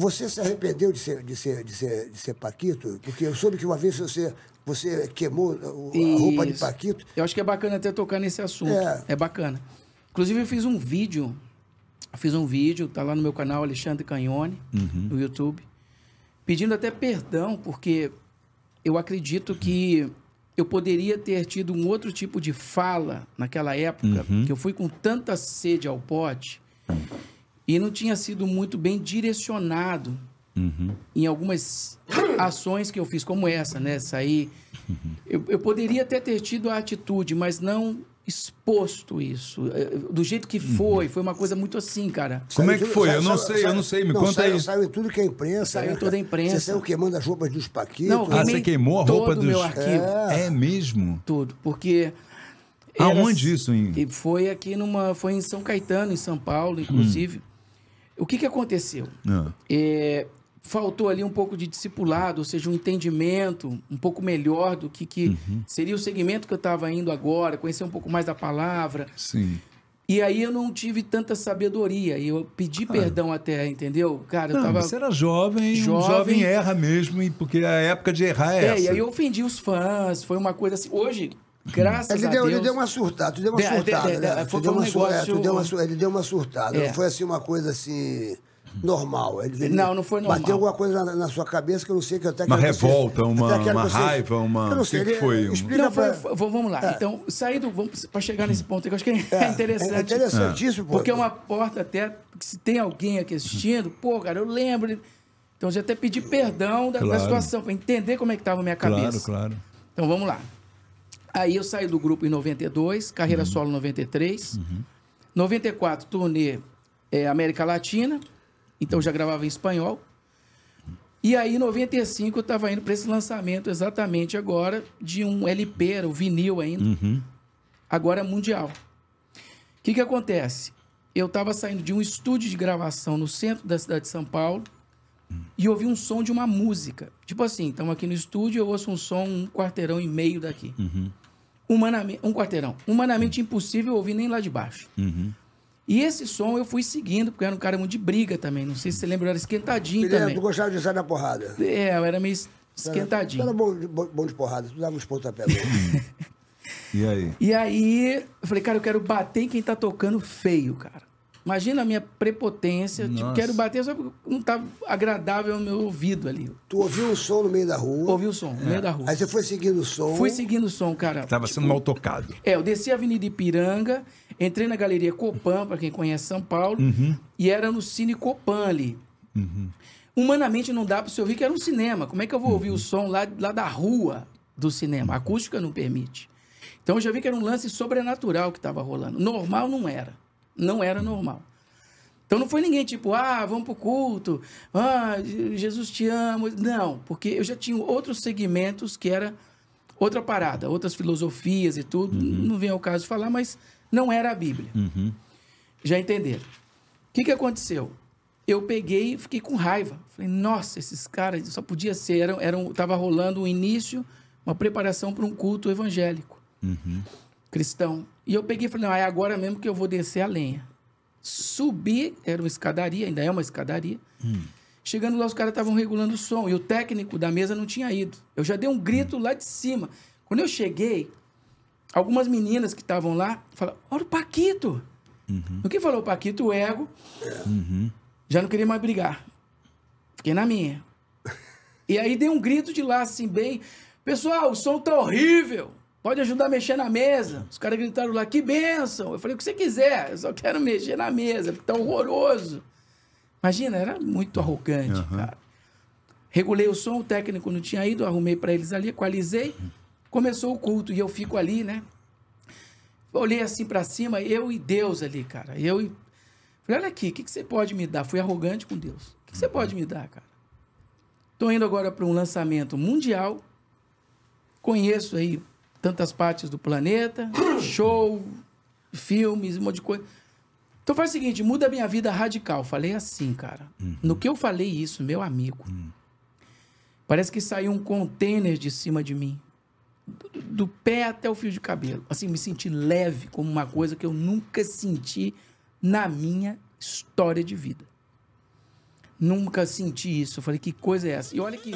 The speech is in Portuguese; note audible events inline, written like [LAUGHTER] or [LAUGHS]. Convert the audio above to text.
Você se arrependeu de ser, de ser, de ser, de ser Paquito? Porque eu soube que uma vez você, você queimou a Isso. roupa de Paquito. Eu acho que é bacana até tocar nesse assunto. É, é bacana. Inclusive, eu fiz um vídeo. Fiz um vídeo, tá lá no meu canal Alexandre Canhone, uhum. no YouTube, pedindo até perdão, porque eu acredito que eu poderia ter tido um outro tipo de fala naquela época, uhum. que eu fui com tanta sede ao pote uhum. E não tinha sido muito bem direcionado uhum. em algumas ações que eu fiz, como essa, né? Sair. Eu, eu poderia até ter tido a atitude, mas não exposto isso. É, do jeito que uhum. foi, foi uma coisa muito assim, cara. Como é que foi? eu não sei, eu não sei. Me não, conta saiu, aí. Saiu tudo que é imprensa. Saiu né, toda a imprensa. Você saiu queimando as roupas dos paquitos. Não, ah, você queimou a roupa dos... meu arquivo. É. é mesmo? Tudo, porque... Aonde era... isso? Em... Foi aqui numa... Foi em São Caetano, em São Paulo, hum. inclusive. Hum. O que, que aconteceu? Ah. É, faltou ali um pouco de discipulado, ou seja, um entendimento um pouco melhor do que, que uhum. seria o segmento que eu estava indo agora, conhecer um pouco mais da palavra. Sim. E aí eu não tive tanta sabedoria. E eu pedi ah, é. perdão até, entendeu? Cara, eu não, tava. Você era jovem, jovem, um jovem erra mesmo, porque a época de errar é, é essa. É, e aí eu ofendi os fãs, foi uma coisa assim. Hoje, Graças ele a deu, Deus. Ele deu uma surtada, tu deu uma surtada. né? foi, um negócio... deu uma, ele deu uma surtada. É. Não foi assim uma coisa assim normal. Ele, ele não, não foi normal. Bateu alguma coisa na, na, sua cabeça que eu não sei que eu até Uma revolta, uma, uma raiva, uma. Eu não sei, o que, que, foi? Não, pra... foi, vamos lá. É. Então, sair do. Para chegar nesse ponto aqui, eu acho que é, é, é interessante. É interessantíssimo, pô. Porque é uma porta até. Se tem alguém aqui assistindo, pô, cara, eu lembro. Então, já até pedi perdão da, claro. da situação, para entender como é que estava a minha cabeça. Claro, claro. Então, vamos lá. Aí eu saí do grupo em 92, carreira uhum. solo 93. Uhum. 94, turnê é, América Latina. Então já gravava em espanhol. E aí, em 95, eu estava indo para esse lançamento exatamente agora de um LP, era o vinil ainda. Uhum. Agora mundial. O que, que acontece? Eu estava saindo de um estúdio de gravação no centro da cidade de São Paulo e ouvi um som de uma música. Tipo assim, estamos aqui no estúdio, eu ouço um som um quarteirão e meio daqui. Uhum humanamente, um quarteirão, humanamente uhum. impossível ouvir nem lá de baixo. Uhum. E esse som eu fui seguindo, porque era um cara muito de briga também. Não sei se você lembra, eu era esquentadinho também. Tu gostava de sair na porrada? É, eu era meio esquentadinho. Tu era bom de, bom de porrada, tu dava uns pontapés. [LAUGHS] e aí? E aí, eu falei, cara, eu quero bater em quem tá tocando feio, cara. Imagina a minha prepotência. Tipo, Nossa. Tipo, quero bater, só porque não tá agradável ao meu ouvido ali. Tu ouviu o som no meio da rua? Ouvi o som, no meio é. da rua. Aí você foi seguindo o som? Fui seguindo o som, cara. Estava tava tipo, sendo mal tocado. É, eu desci a Avenida Ipiranga, entrei na Galeria Copan, para quem conhece São Paulo, uhum. e era no Cine Copan ali. Uhum. Humanamente não dá para você ouvir que era um cinema. Como é que eu vou ouvir uhum. o som lá, lá da rua do cinema? A acústica não permite. Então eu já vi que era um lance sobrenatural que estava rolando. Normal não era. Não era normal. Então não foi ninguém tipo, ah, vamos para o culto, ah, Jesus te ama. Não, porque eu já tinha outros segmentos que era outra parada, outras filosofias e tudo. Uhum. Não vem ao caso falar, mas não era a Bíblia. Uhum. Já entenderam? O que, que aconteceu? Eu peguei e fiquei com raiva. Falei, nossa, esses caras só podia ser. Eram, eram, rolando o um início, uma preparação para um culto evangélico, uhum. cristão. E eu peguei e falei, não, é agora mesmo que eu vou descer a lenha. Subi, era uma escadaria, ainda é uma escadaria. Hum. Chegando lá, os caras estavam regulando o som. E o técnico da mesa não tinha ido. Eu já dei um grito hum. lá de cima. Quando eu cheguei, algumas meninas que estavam lá falaram: Olha o Paquito. Uhum. O que falou o Paquito? O ego. Uhum. Já não queria mais brigar. Fiquei na minha. e aí dei um grito de lá, assim, bem. Pessoal, o som tá horrível. Pode ajudar a mexer na mesa. Os caras gritaram lá, que benção! Eu falei, o que você quiser, eu só quero mexer na mesa, porque tá horroroso. Imagina, era muito arrogante, uhum. cara. Regulei o som, o técnico não tinha ido, arrumei para eles ali, equalizei. Começou o culto e eu fico ali, né? Olhei assim para cima, eu e Deus ali, cara. Eu e... Falei, olha aqui, o que, que você pode me dar? Fui arrogante com Deus. O que, que você uhum. pode me dar, cara? Tô indo agora para um lançamento mundial. Conheço aí tantas partes do planeta, show, filmes, um monte de coisa. Então faz o seguinte, muda a minha vida radical. Falei assim, cara. Uhum. No que eu falei isso, meu amigo, uhum. parece que saiu um container de cima de mim. Do, do, pé até o fio de cabelo. Assim, me senti leve como uma coisa que eu nunca senti na minha história de vida. Nunca senti isso. Eu falei, que coisa é essa? E olha que...